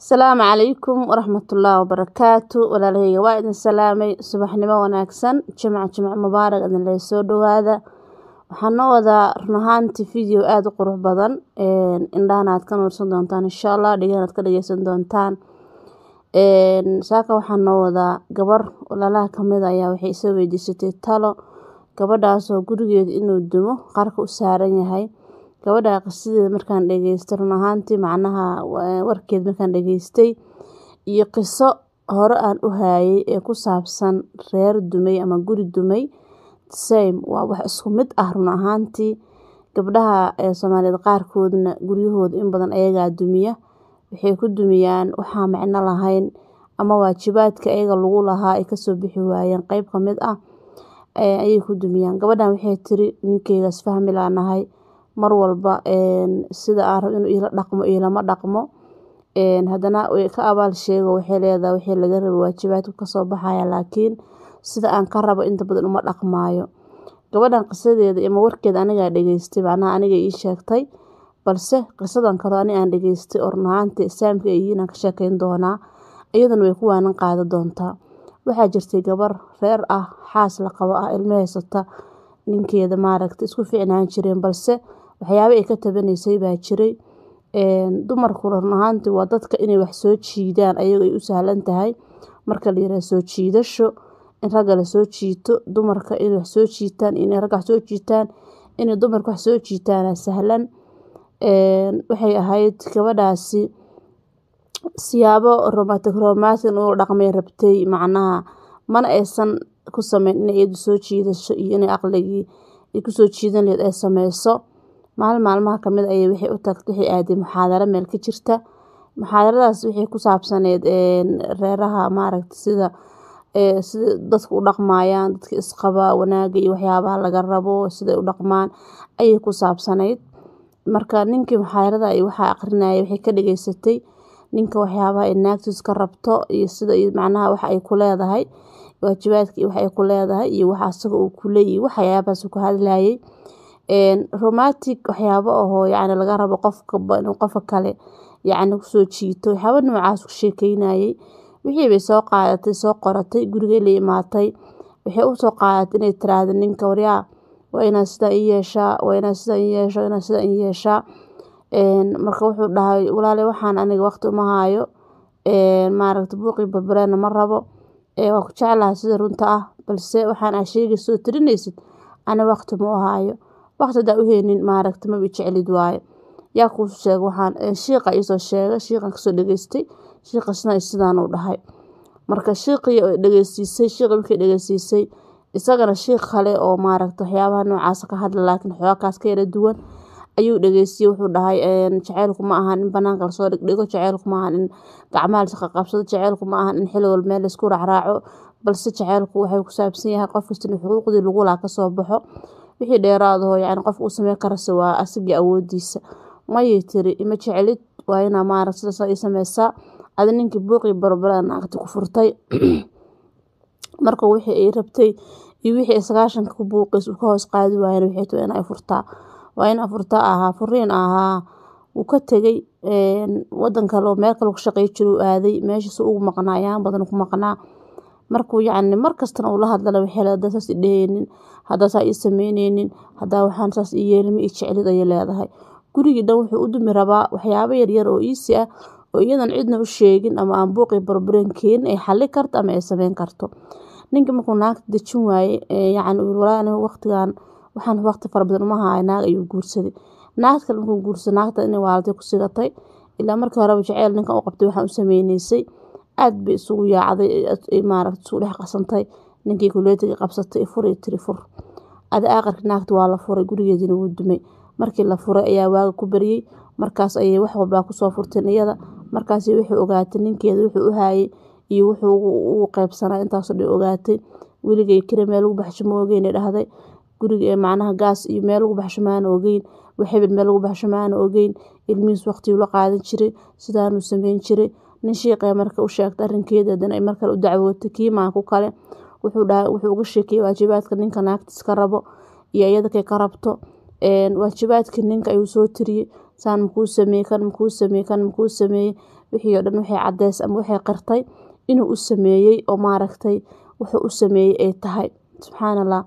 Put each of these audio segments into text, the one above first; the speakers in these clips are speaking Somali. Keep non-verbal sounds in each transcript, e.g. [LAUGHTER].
asalaamu calaykum waraxmatullaahi wabarakaatu walaalaheyga waa idin salaamay subaxnimo wanaagsan jimca jimco mubaarag idin laga soo dhowaada waxaan wadaa run ahaantii video aada u qurux badan indhahana aad ka nuursan doontaan insha allah dhegahana ka dhegeysan doontaan saaka waxaan noo wadaa gabar walaalaha kamid ayaa waxay isoo weydiisatay talo gabadhaasoo gurigeeda inuu dumo qarka u saaran yahay gabadha qisadeed markaan dhegeystay run ahaantii macnaha eh, warkeed markaan dhageystay iyo qiso hore aan u haayay ee ku saabsan reer dumay ama guri dumay same waa wax isku mid ah run ahaantii gabdhaha ee eh, soomaaliyeed qaarkoodna guryahooda in badan ayagaa dumiya waxay ku dumiyaan waxaa micno lahayn ama waajibaadka ayaga lagu lahaa ay kasoo bixi waayeen qeyb kamid ah eh, ayay ku dumiyaan gabadhan waxay tiri ninkeygaas fahmi laanahay mar walba sida aan rabo inuu ila dhaqmo ilama dhaqmo haddana ka abaal sheego waxay leedahay wixii laga rabo waajibaadku kasoo baxaya laakiin sida aan ka rabo inta badan uma dhaqmaayo gabadhan qisadeeda ama warkeeda anigaa dhageystay macnaha aniga ii sheegtay balse qisadan karo ani aan dhageystay oo runahaantii islaamka aan ka sheekeyn doonaa iyadana way ku waanan qaada doontaa waxaa jirtay gabar reer ah xaas la qabo ah ilmo haysata ninkeeda maaragta isku fiicnaan jireen balse waxyaabo ay ka tabanaysay baa jiray dumarkuna run ahaantii waa dadka inay wax soo jiidaan ayaga ay u sahlan tahay marka la soo jiidasho in ragga la jiito dumarka inay wax soo jiitaan inay ragga wax soo jiitaan inay dumarka wax soo jiitaana sahlan waxay ahayd gabadhaasi siyaabo romantic romantic inuu dhaqmay rabtay macnaha mana aysan ku sameyn inay iyadu soo jiidasho iyo inay aqligii ay kusoo jiidan laheyd ay sameyso Maalin maalmaha ka ay ah ayay waxay u tagtay waxay aaday muxaadaro meel ka jirta muxaadaradaas waxay ku saabsaneyd reeraha maaragta sida sida dadku u dhaqmayaan dadka isqaba wanaaga iyo waxyaabaha laga rabo siday u dhaqmaan ayay ku saabsanayd marka ninkii muxaadarada iyo waxaa akhrinaya waxay ka dhageysatay ninka waxyaabaha ay naagtiis ka rabto iyo sida macnaha waxa ay ku leedahay waajibaadka iyo waxa ay ku leedahay iyo waxa asaga uu ku leeyahay waxyaabahaas ku hadlayay romantic waxyaabo ahoo yacni laga rabo qof qofka kale yacni kusoo jiito waxyaabo noocaas ku sheekeynayay wixii soo qaadatay soo qoratay gurigay la imaatay waxay u qaadatay inay tiraahdo ninka waryaa waa inaa sidaa i yeeshaa waa inaa sidaa i yeeshaa waa inaa sidaa i yeeshaa marka wuxuu dhahay walaale waxaan aniga waqti uma haayo maaragta buuqii barbareena ma rabo waa ku jeclahay sida runta ah balse waxaan aa sheegayso oo tirinaysid ani waqti ma u haayo waqti hadaa uheynin maaragta maba jecelid waaye yaa kuu eh, sheega waxaan shiiqa isoo sheegay shiiqan kasoo dhageystay shiiqa sidaan uu dhahay marka shiiqii dhegeysiisay shiiqi markii dhegeysiisay isagana shiiq kale oo maaragta waxyaabaha noocaas ka hadla laakiin xoogaas ka yara duwan ayuu dhegeysiyey wuxuu dhahay eh, jaceylku ma ahan in banaanka lasoo dhigdhigo jaceylku ma ahan in gacmaha laisqa qabsado jaceylku ma ahan in xil wal meel laisku raacraaco balse jaceylku waxay ku saabsan yahay qof kasta xuquuqdii lagulaa kasoo baxo wixii dheeraad ah oo yacni qofka uu sameyn karase waa asigii awoodiisa mayay tiri ima jeclid waa inaa maarag sidaas ii sameysaa adi ninkii buuqii barobara naagta ku furtay [CLEARS THROAT] marka wixii ay rabtay iyo wixii sagaashanka ku buuqiis uu ka hoos qaadi waayana waxay tahay inay furtaa waa in furtaa ahaa furiin ahaa uu ka tegay wadan kale meel kale ku shaqey jiru aaday meeshiisa ugu maqnaa ayaan badan ku maqnaa markuu yacni markastana ula la hadlana waxay saas i dheheynin saa ii sameyneynin haddaan waxaan saas ii yeelin ii jeclid ayay leedahay gurigii dhan wuxuu u dumi rabaa waxyaabo yaryar oo iisi ah oo iyadan cidna u sheegin ama aan buuqii barbareen keenin ay xallin karto ama ay sameyn karto ninka markuu naagta dejin waaye yacni walaa anigu waqtigan waxaan waqti fara badan uma naag ayuu guursaday naagta kale markuu guursaday naagta inay waalatay ku sigatay ilaa markii horeba jaceyl ninkan u qabtay waxaan u sameyneysay aad bay isugu yaacday maaragta isuu dhex qarsantay ninkii kuleetiga qabsatay furi tiri fur ada aakarka naagta waa la furay gurigeedina wuu dumay markii la furay ayaa waaga ku bariyey markaas ayay wax walbaa kusoo furteen iyada markaasay wuxuu ogaatay ninkeeda wuxuu u haayay iyo wuxuu ugu qeybsanaa intaasoo dhan ogaatay weligay kale meel lagu baxshamo ogeyn dhahday guriga macnaha gaas iyo meel lagu baxshamaana ogeyn waxebel meel lagu baxshamaana ogeyn ilmihiis waqtiguu la qaadan jiray sidaanuu sameyn jiray nin sheekaya marka u sheegtay arrinkeeda haddana ay mar u dacwootay kiimaanku kale wuxuu uga sheekeeyey waajibaadka ninka naagta iska rabo iyo iyadakay ka rabto waajibaadkii ninka ayuu soo tiriyey saan makuu sameeyey kan makuu sameeyey kan makuu sameeyey wixii oo dhan waxay caddeys ama waxay qirtay inuu u sameeyey oo maaragtay wuxuu u sameeyey ay tahay subxaan allah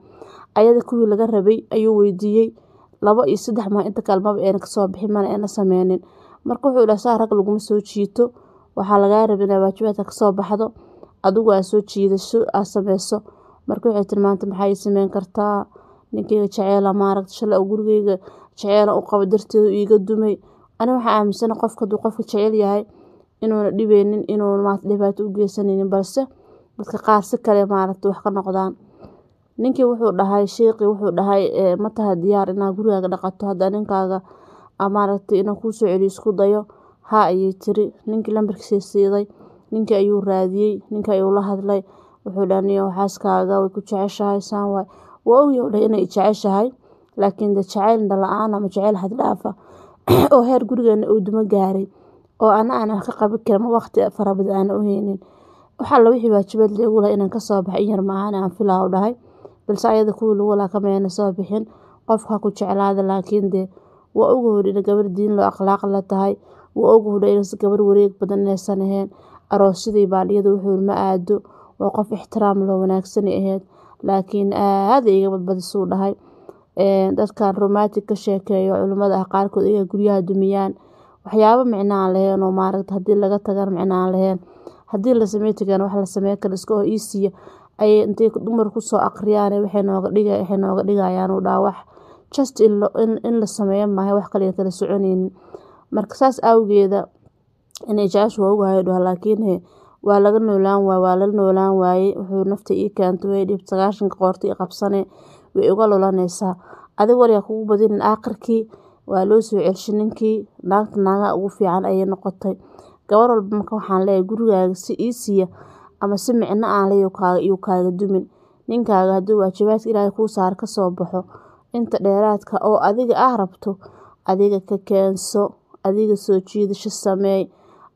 ayada kuwii laga rabay ayuu weydiiyey labo iyo saddex maal inta kaalmaba eena kasoo bixin mana eena sameynin marka wuxuu dhaha saa rag laguma soo jiito waxaa lagaa raba inaad waajibaadka kasoo baxdo adigu aad soo jiidasho aad sameyso marka waxay tilmaanta maxaa ii sameyn kartaa ninkeyga jaceela ah, maaragta shalay gurigeyga jaceela ah u qabo darteeda iiga dumay ani waxaa aaminsana qofka hadduu qofka jecel yahay inuuna dhibeynin inuu maarata dhibaato u geysanaynin balse dadka qaar si kale maaragta wax ka noqdaan ninkii wuxuu dhahay sheekii wuxuu dhahay eh, ma diyaar inaad gurigaaga dhaqato haddaa ninkaaga ah, maaragta inuu kuusoo celiyo isku dayo ha ayay tiri. Ninkii lambarkiisa siiday, ninkii ayuu raadiyey ninkii ayuu la hadlay. Wuxuu dhahay niyow xaaskaaga way ku jeceshahay saan way. Waa ogyahay u inay jeceshahay, laakiin de jacayl la'aan ama jacayl xad [CLEARS THROAT] oo heer gurigeena uu duma gaaray oo ana aan ka qabi karin waqti farabadan aan u haynin. Wax alla wixii waajibaad la igu inaan ka baxo in yar maahan aan filaa u dhahay. Balse ayada kuwii lagu lahaa kama soo bixin. Qofka ku jeclaada laakiin de waa ogow in gabadha diin loo akhlaaq la tahay. Wuu ogyahay inaysan gabar wareeg badan inaysan ahayn. Aroosyadii baan iyadu wuxuu ma aado. Waa qof ixtiraam loo wanaagsan ahayd. Laakiin aad iga badbadisuu dhahay. Dadkaan romantic ka sheekeeyo culimada ah qaarkood iga guryaha dumiyaan. Waxyaabo micnaan lahayn oo maarayta haddii laga tagaan micnaan lahayn. Haddii la sameeyay tagaan wax la sameey karo iska hor iisiya ayay intay dumar ku soo waxay nooga dhiga waxay nooga dhigayaan u dhaawac. Just in in la sameeyo maaha wax kale kala soconaynin marka saas awgeeda NHIF waa ogahay dhah laakiin waa laga noolaan waaye waa lala noolaan waaye wuxuu nafta ii keento way dhib sagaashanka qoorta ii qabsane way iga lulanaysaa adig waryaa kugu badinin aakhirkii waa loo soo celishi ninkii naagta naagaha ugu fiican ayay noqotay gabar walba marka waxaan leeyahay gurigaaga si ii siiya ama si micno aan leh yuu kaaga dumin ninkaaga hadduu waajibaadka ilaahay kuu saaray kasoo baxo inta dheeraadka oo adiga ah rabto adiga ka keenso adiga soo jiidasho sameey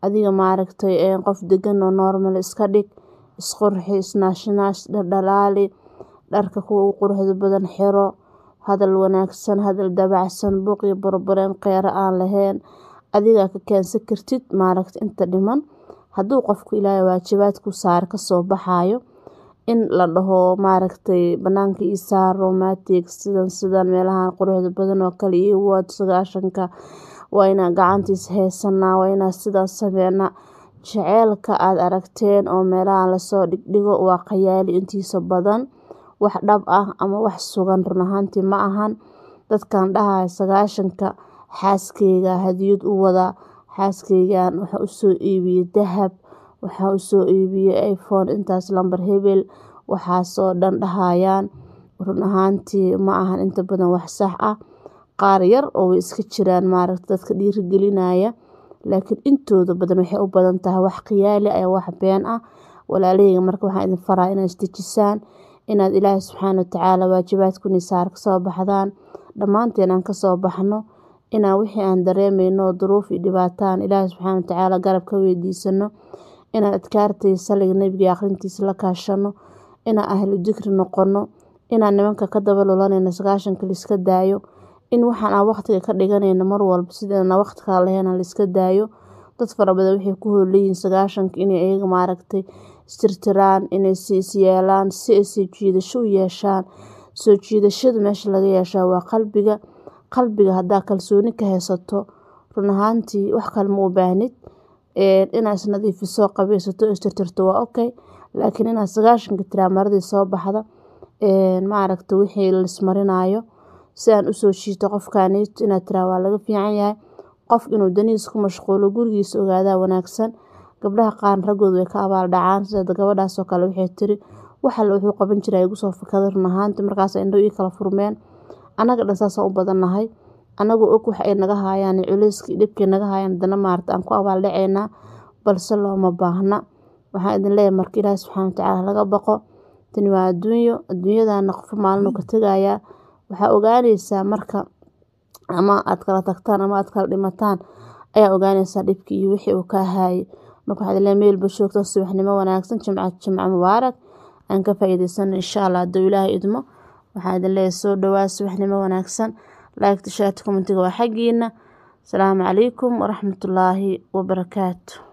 adiga maaragtay qof degan oo normal iska dhig isqurxi isnaashnaash dhalaali dharka kuwa quruxda badan xiro hadal wanaagsan hadal dabacsan buuq iyo burbureen kheyro aan laheyn adigaa ka keensan kartid maaragta inta dhiman hadduu qofku ilaahay waajibaadku saar kasoo baxayo in la dhaho maaragtay banaanka ii saar romantic sidan sidan meelahan quruxda badan oo kale ii waad sagaashanka waa inaan gacantiis heesanaa, waa inaan sidaas sameynaa. Jaceylka aad aragteen oo meelahan lasoo dhigdhigo waa khayaali intiisa badan. Wax dhab ah ama wax sugan run ahaantii ma ahan. Dadkan dhahayo sagaashanka xaaskeyga hadiyad u wadaa. Xaaskeygan waxa usoo iibiye dahab, waxa usoo iibiye iPhone intaas lambar hebel waxaasoo dhan dhahayaan run ahaantii ma ahan inta badan wax sax ah qaar yar oo way iska jiraan maaragta dadka dhiirigelinaya laakiin intooda badan waxay u badan tahay wax khiyaali ah wax been ah walaalahayga marka waxaan idin faraa inaad isdejisaan inaad ilaahay subxaana watacaala waajibaadkuna saar ka baxdaan dhammaanteen aan kasoo baxno inaan wixii aan dareemayno duruuf iyo dhibaataan ilaahay subxaana watacaala garab ka weydiisano inaan adkaartay saliga nebiga akhrintiisa la kaashano inaan ahlu dikri noqono inaan nimanka ka daba lulanayno sagaashan daayo in waxan aan waqtiga ka dhiganayna mar walba sidaan waqtiga lahayn aan daayo. Dad fara badan waxay ku hooleyiin sagaashanka inay iyaga maaragtay istirtiraan, inay is yaalaan si ay soo jiidasho u yeeshaan. Soo jiidashada meesha laga yeeshaa waa qalbiga. Qalbiga haddaa kalsooni ka haysato, run ahaantii wax kale ma u baahnid. Ee inaad qabaysato, istirtirto waa okay. Laakiin inaad sagaashanka tiraad maradii soo baxda, ee maaragta wixii la is si aan usoo jiito qofkaaniitu inaad tiraa waa laga fiican yahay qof inuu daniis ku mashquulo gurigiisa ogaadaa wanaagsan gabdhaha qaarna raggooda way ka abaal dhacaan sida gabadhaasoo kale waxay tiri waxale wuxuu qaban jiraa igusoo fikada run ahaanta markaas ii kala furmeen annaga dhan saasaan u badannahay annaguo og wax ay naga haayaan culayskii dhibkay naga haayaan haddana maarata aan ku abaal balse looma baahna waxaan idin leeyahay marka ilaahi subxaana watacaala laga baqo tani waa adduunyo adduunyadana qofa maalinu ka tegayaa waxaa ogaaneysaa marka ama aad kala tagtaan ama aad kala dhimataan ayaa ogaaneysaa dhibkii iyo wixii uu kaa haayay marka waxaad leedahay meelba joogto subaxnimo wanaagsan jimco jimco mubaarak aan ka faa'iideysano insha allah hadduu ilaahay idmo waxaan idin leeyahay soo dhowaa subaxnimo wanaagsan laagta shaati komentiga waa xaggiina asalaamu calaykum waraxmatullaahi wabarakaatu